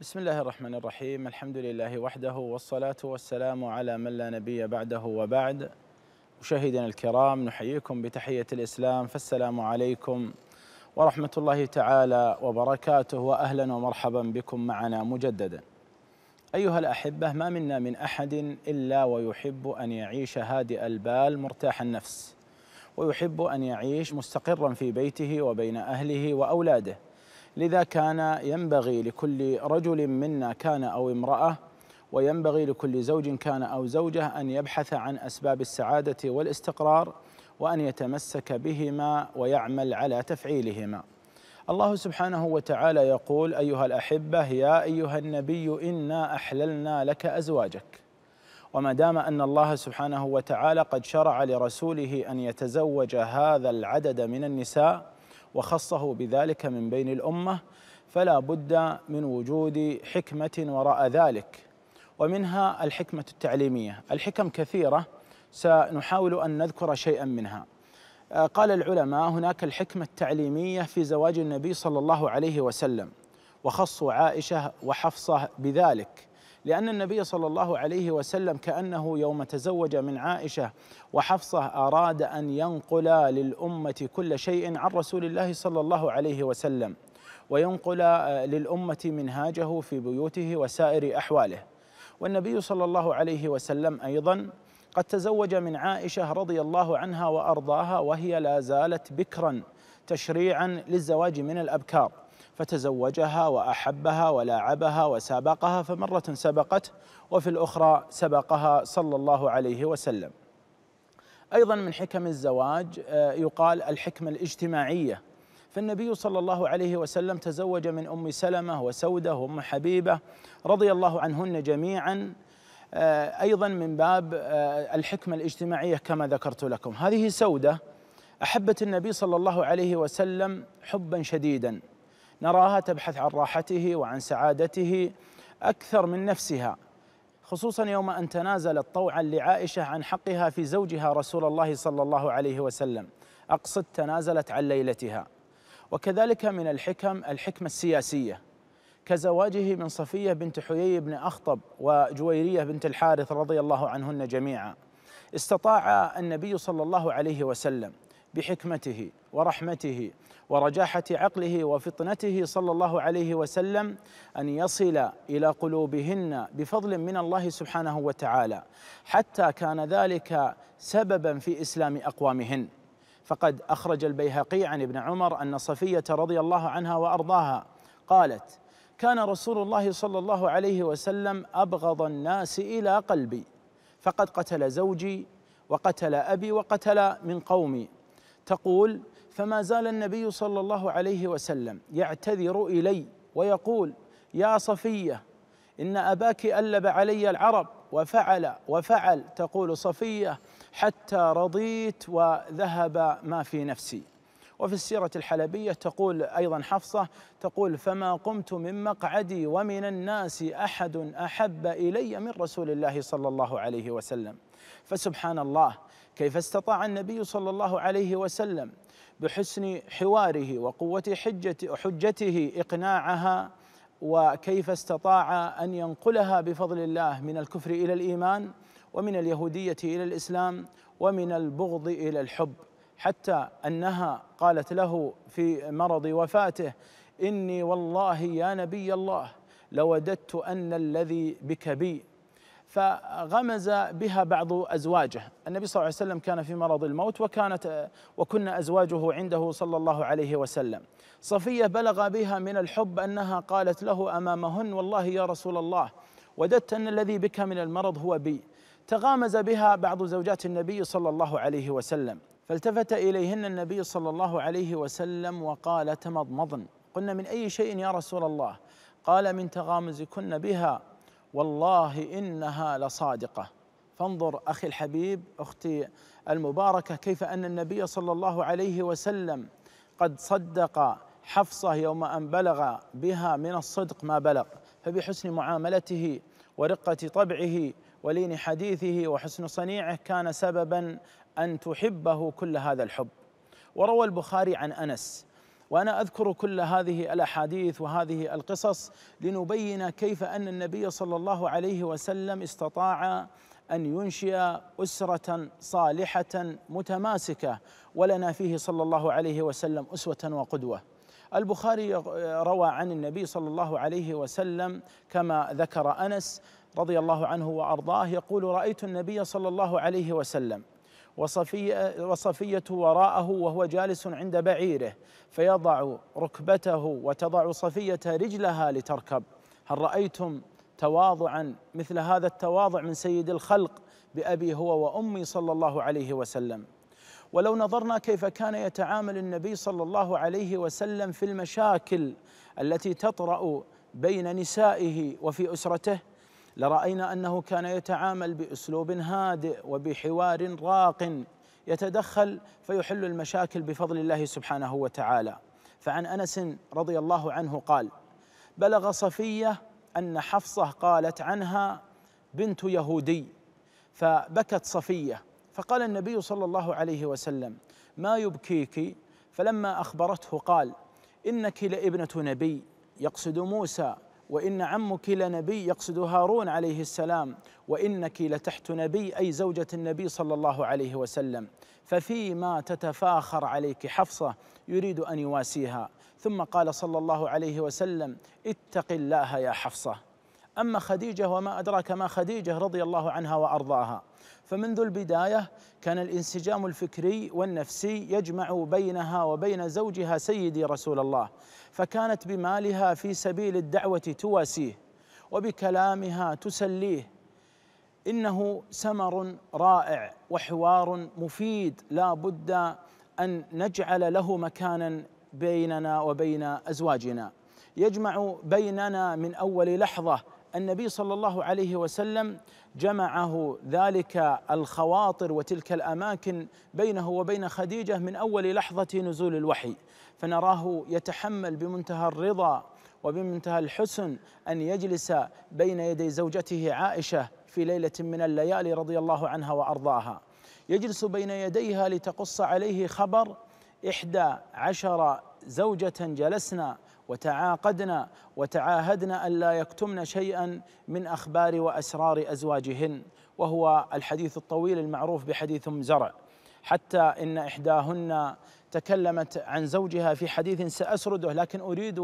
بسم الله الرحمن الرحيم الحمد لله وحده والصلاة والسلام على من لا نبي بعده وبعد مشاهدينا الكرام نحييكم بتحية الإسلام فالسلام عليكم ورحمة الله تعالى وبركاته وأهلا ومرحبا بكم معنا مجددا أيها الأحبة ما منا من أحد إلا ويحب أن يعيش هادئ البال مرتاح النفس ويحب أن يعيش مستقرا في بيته وبين أهله وأولاده لذا كان ينبغي لكل رجل منا كان أو امرأة وينبغي لكل زوج كان أو زوجة أن يبحث عن أسباب السعادة والاستقرار وأن يتمسك بهما ويعمل على تفعيلهما الله سبحانه وتعالى يقول أيها الأحبة يا أيها النبي إنا أحللنا لك أزواجك وما دام أن الله سبحانه وتعالى قد شرع لرسوله أن يتزوج هذا العدد من النساء وخصه بذلك من بين الأمة فلا بد من وجود حكمة وراء ذلك ومنها الحكمة التعليمية الحكم كثيرة سنحاول أن نذكر شيئا منها آه، قال العلماء هناك الحكمة التعليمية في زواج النبي صلى الله عليه وسلم وخصوا عائشة وحفصة بذلك لأن النبي صلى الله عليه وسلم كأنه يوم تزوج من عائشة وحفصة أراد أن ينقل للأمة كل شيء عن رسول الله صلى الله عليه وسلم وينقل للأمة منهاجه في بيوته وسائر أحواله والنبي صلى الله عليه وسلم أيضا قد تزوج من عائشة رضي الله عنها وأرضاها وهي لا زالت بكرا تشريعا للزواج من الأبكار فتزوجها وأحبها ولاعبها وسابقها فمرة سبقته وفي الأخرى سبقها صلى الله عليه وسلم أيضا من حكم الزواج آه، يقال الحكمة الاجتماعية فالنبي صلى الله عليه وسلم تزوج من أم سلمة وسودة وأم حبيبة رضي الله عنهن جميعا آه، أيضا من باب آه، الحكمة الاجتماعية كما ذكرت لكم هذه سودة أحبت النبي صلى الله عليه وسلم حبا شديدا نراها تبحث عن راحته وعن سعادته أكثر من نفسها خصوصا يوم أن تنازلت طوعا لعائشة عن حقها في زوجها رسول الله صلى الله عليه وسلم أقصد تنازلت عن ليلتها وكذلك من الحكم الحكمة السياسية كزواجه من صفية بنت حيي بن أخطب وجويرية بنت الحارث رضي الله عنهن جميعا استطاع النبي صلى الله عليه وسلم بحكمته ورحمته ورجاحه عقله وفطنته صلى الله عليه وسلم ان يصل الى قلوبهن بفضل من الله سبحانه وتعالى حتى كان ذلك سببا في اسلام اقوامهن فقد اخرج البيهقي عن ابن عمر ان صفيه رضي الله عنها وارضاها قالت كان رسول الله صلى الله عليه وسلم ابغض الناس الى قلبي فقد قتل زوجي وقتل ابي وقتل من قومي تقول فما زال النبي صلى الله عليه وسلم يعتذر الي ويقول يا صفيه ان اباك الب علي العرب وفعل وفعل تقول صفيه حتى رضيت وذهب ما في نفسي وفي السيرة الحلبية تقول أيضا حفصة تقول فما قمت من مقعدي ومن الناس أحد أحب إلي من رسول الله صلى الله عليه وسلم فسبحان الله كيف استطاع النبي صلى الله عليه وسلم بحسن حواره وقوة حجة حجته إقناعها وكيف استطاع أن ينقلها بفضل الله من الكفر إلى الإيمان ومن اليهودية إلى الإسلام ومن البغض إلى الحب حتى أنها قالت له في مرض وفاته إني والله يا نبي الله لوددت أن الذي بك بي فغمز بها بعض ازواجه، النبي صلى الله عليه وسلم كان في مرض الموت وكانت وكن ازواجه عنده صلى الله عليه وسلم. صفيه بلغ بها من الحب انها قالت له امامهن والله يا رسول الله وددت ان الذي بك من المرض هو بي. تغامز بها بعض زوجات النبي صلى الله عليه وسلم، فالتفت اليهن النبي صلى الله عليه وسلم وقال تمضمضن، قلنا من اي شيء يا رسول الله؟ قال من تغامزكن بها والله إنها لصادقة فانظر أخي الحبيب أختي المباركة كيف أن النبي صلى الله عليه وسلم قد صدق حفصة يوم أن بلغ بها من الصدق ما بلغ فبحسن معاملته ورقة طبعه ولين حديثه وحسن صنيعه كان سببا أن تحبه كل هذا الحب وروى البخاري عن أنس وأنا أذكر كل هذه الأحاديث وهذه القصص لنبين كيف أن النبي صلى الله عليه وسلم استطاع أن ينشئ أسرة صالحة متماسكة ولنا فيه صلى الله عليه وسلم أسوة وقدوة البخاري روى عن النبي صلى الله عليه وسلم كما ذكر أنس رضي الله عنه وأرضاه يقول رأيت النبي صلى الله عليه وسلم وصفية وصفيه وراءه وهو جالس عند بعيره فيضع ركبته وتضع صفية رجلها لتركب هل رأيتم تواضعا مثل هذا التواضع من سيد الخلق بأبي هو وأمي صلى الله عليه وسلم ولو نظرنا كيف كان يتعامل النبي صلى الله عليه وسلم في المشاكل التي تطرأ بين نسائه وفي أسرته لراينا انه كان يتعامل باسلوب هادئ وبحوار راق يتدخل فيحل المشاكل بفضل الله سبحانه وتعالى فعن انس رضي الله عنه قال بلغ صفيه ان حفصه قالت عنها بنت يهودي فبكت صفيه فقال النبي صلى الله عليه وسلم ما يبكيك فلما اخبرته قال انك لابنه نبي يقصد موسى وإن عمك لنبي يقصد هارون عليه السلام وإنك لتحت نبي أي زوجة النبي صلى الله عليه وسلم ففيما تتفاخر عليك حفصة يريد أن يواسيها ثم قال صلى الله عليه وسلم اتق الله يا حفصه أما خديجة وما أدراك ما خديجة رضي الله عنها وأرضاها فمنذ البداية كان الانسجام الفكري والنفسي يجمع بينها وبين زوجها سيدي رسول الله فكانت بمالها في سبيل الدعوة تواسيه وبكلامها تسليه إنه سمر رائع وحوار مفيد لا بد أن نجعل له مكانا بيننا وبين أزواجنا يجمع بيننا من أول لحظة النبي صلى الله عليه وسلم جمعه ذلك الخواطر وتلك الاماكن بينه وبين خديجه من اول لحظه نزول الوحي فنراه يتحمل بمنتهى الرضا وبمنتهى الحسن ان يجلس بين يدي زوجته عائشه في ليله من الليالي رضي الله عنها وارضاها يجلس بين يديها لتقص عليه خبر احدى عشر زوجه جلسنا وتعاقدنا وتعاهدنا ألا يكتمن شيئا من أخبار وأسرار أزواجهن وهو الحديث الطويل المعروف بحديث زرع حتى إن إحداهن تكلمت عن زوجها في حديث سأسرده لكن أريد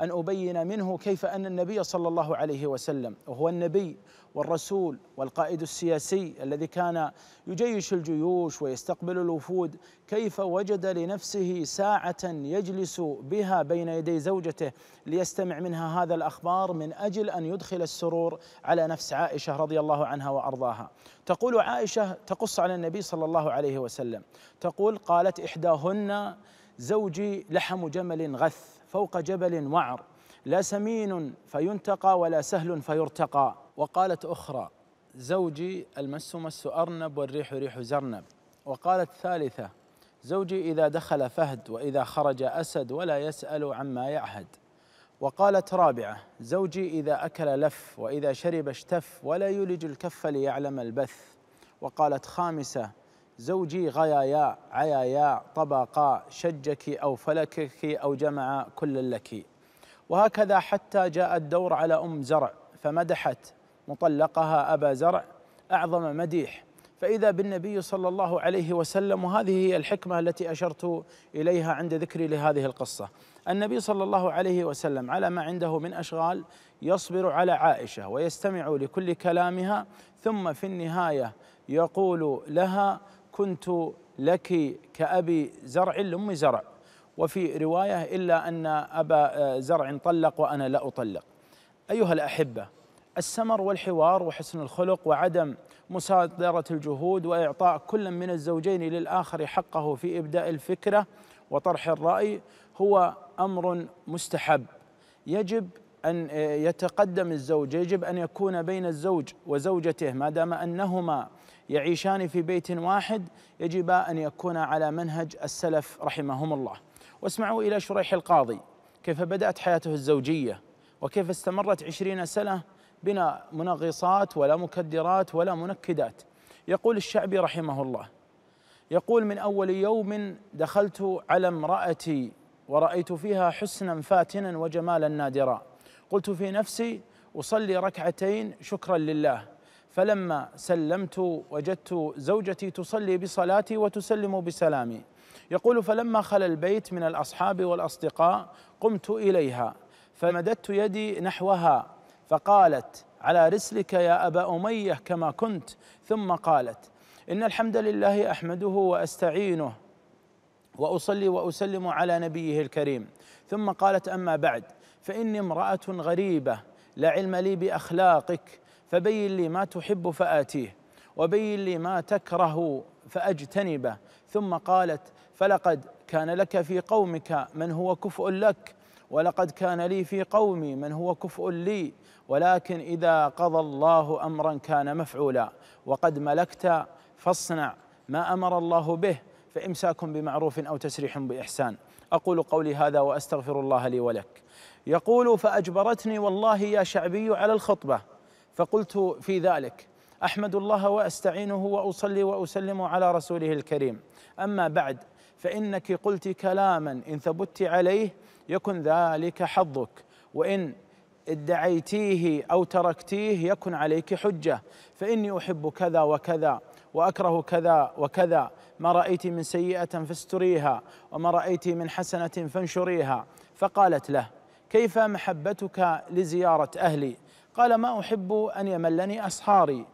أن أبين منه كيف أن النبي صلى الله عليه وسلم وهو النبي والرسول والقائد السياسي الذي كان يجيش الجيوش ويستقبل الوفود كيف وجد لنفسه ساعة يجلس بها بين يدي زوجته ليستمع منها هذا الأخبار من أجل أن يدخل السرور على نفس عائشة رضي الله عنها وأرضاها تقول عائشة تقص على النبي صلى الله عليه وسلم تقول قالت إحداهن زوجي لحم جمل غث فوق جبل وعر لا سمين فينتقى ولا سهل فيرتقى وقالت أخرى زوجي المس مس أرنب والريح ريح زرنب وقالت ثالثة زوجي إذا دخل فهد وإذا خرج أسد ولا يسأل عما يعهد وقالت رابعة زوجي إذا أكل لف وإذا شرب اشتف ولا يلج الكف ليعلم البث وقالت خامسة زوجي غيايا عيايا طبقا شجك أو فلكك أو جمع كل لك وهكذا حتى جاء الدور على أم زرع فمدحت مطلقها أبا زرع أعظم مديح فإذا بالنبي صلى الله عليه وسلم وهذه هي الحكمة التي أشرت إليها عند ذكري لهذه القصة النبي صلى الله عليه وسلم على ما عنده من أشغال يصبر على عائشة ويستمع لكل كلامها ثم في النهاية يقول لها كنت لك كأبي زرع لأم زرع وفي رواية إلا أن أبا آه، زرع طلق وأنا لا أطلق أيها الأحبة السمر والحوار وحسن الخلق وعدم مصادرة الجهود وإعطاء كل من الزوجين للآخر حقه في إبداء الفكرة وطرح الرأي هو أمر مستحب يجب أن يتقدم الزوج يجب أن يكون بين الزوج وزوجته ما دام أنهما يعيشان في بيت واحد يجب أن يكون على منهج السلف رحمهم الله واسمعوا إلى شريح القاضي كيف بدأت حياته الزوجية وكيف استمرت عشرين سنة بنا منغصات ولا مكدرات ولا منكدات يقول الشعبي رحمه الله يقول من أول يوم دخلت على امرأتي ورأيت فيها حسنا فاتنا وجمالا نادرا قلت في نفسي أصلي ركعتين شكرا لله فلما سلمت وجدت زوجتي تصلي بصلاتي وتسلم بسلامي يقول فلما خلا البيت من الأصحاب والأصدقاء قمت إليها فمددت يدي نحوها فقالت على رسلك يا أبا أمية كما كنت ثم قالت إن الحمد لله أحمده وأستعينه واصلي واسلم على نبيه الكريم ثم قالت اما بعد فاني امراه غريبه لا علم لي باخلاقك فبين لي ما تحب فاتيه وبين لي ما تكره فاجتنبه ثم قالت فلقد كان لك في قومك من هو كفء لك ولقد كان لي في قومي من هو كفء لي ولكن إذا قضى الله أمرا كان مفعولا وقد ملكت فاصنع ما أمر الله به فإمساك بمعروف أو تسريح بإحسان أقول قولي هذا وأستغفر الله لي ولك يقول فأجبرتني والله يا شعبي على الخطبة فقلت في ذلك أحمد الله وأستعينه وأصلي وأسلم على رسوله الكريم أما بعد فإنك قلت كلاما إن ثبت عليه يكن ذلك حظك وإن ادعيتيه أو تركتيه يكن عليك حجة فإني أحب كذا وكذا واكره كذا وكذا ما رايت من سيئه فاستريها وما رايت من حسنه فانشريها فقالت له كيف محبتك لزياره اهلي قال ما احب ان يملني أصهاري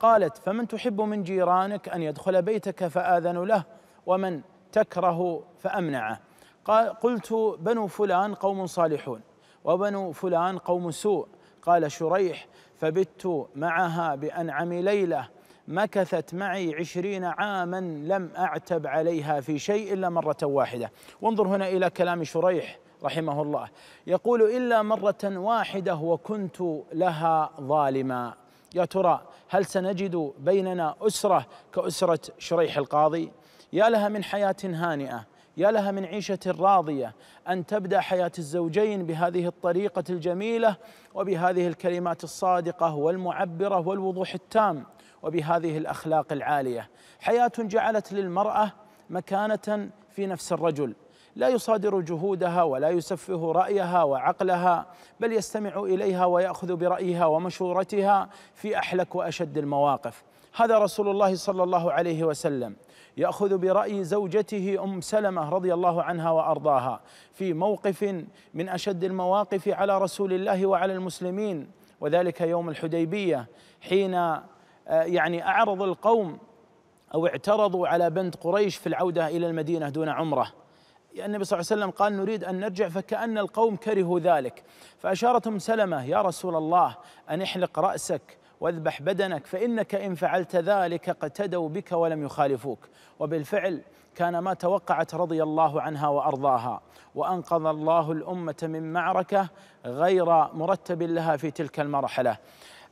قالت فمن تحب من جيرانك ان يدخل بيتك فاذن له ومن تكره فامنعه قال قلت بنو فلان قوم صالحون وبنو فلان قوم سوء قال شريح فبت معها بأنعم ليلة مكثت معي عشرين عاما لم أعتب عليها في شيء إلا مرة واحدة وانظر هنا إلى كلام شريح رحمه الله يقول إلا مرة واحدة وكنت لها ظالما يا ترى هل سنجد بيننا أسرة كأسرة شريح القاضي يا لها من حياة هانئة يا لها من عيشة راضية أن تبدأ حياة الزوجين بهذه الطريقة الجميلة وبهذه الكلمات الصادقة والمعبرة والوضوح التام وبهذه الأخلاق العالية حياة جعلت للمرأة مكانة في نفس الرجل لا يصادر جهودها ولا يسفه رايها وعقلها بل يستمع اليها وياخذ برايها ومشورتها في احلك واشد المواقف هذا رسول الله صلى الله عليه وسلم يأخذ برأي زوجته أم سلمة رضي الله عنها وأرضاها في موقف من أشد المواقف على رسول الله وعلى المسلمين وذلك يوم الحديبية حين آه، يعني أعرض القوم أو اعترضوا على بنت قريش في العودة إلى المدينة دون عمره يعني النبي صلى الله عليه وسلم قال نريد أن نرجع فكأن القوم كرهوا ذلك فأشارت أم سلمة يا رسول الله أن احلق رأسك واذبح بدنك فإنك إن فعلت ذلك اقتدوا بك ولم يخالفوك وبالفعل كان ما توقعت رضي الله عنها وأرضاها وأنقذ الله الأمة من معركة غير مرتب لها في تلك المرحلة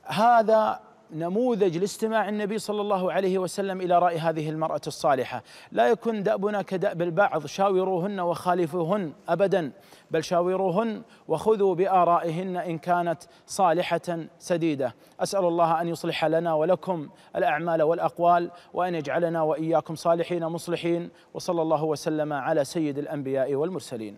هذا نموذج لاستماع النبي صلى الله عليه وسلم إلى رأي هذه المرأة الصالحة لا يكون دأبنا كدأب البعض شاوروهن وخالفوهن أبدا بل شاوروهن وخذوا بآرائهن إن كانت صالحة سديدة أسأل الله أن يصلح لنا ولكم الأعمال والأقوال وأن يجعلنا وإياكم صالحين مصلحين وصلى الله وسلم على سيد الأنبياء والمرسلين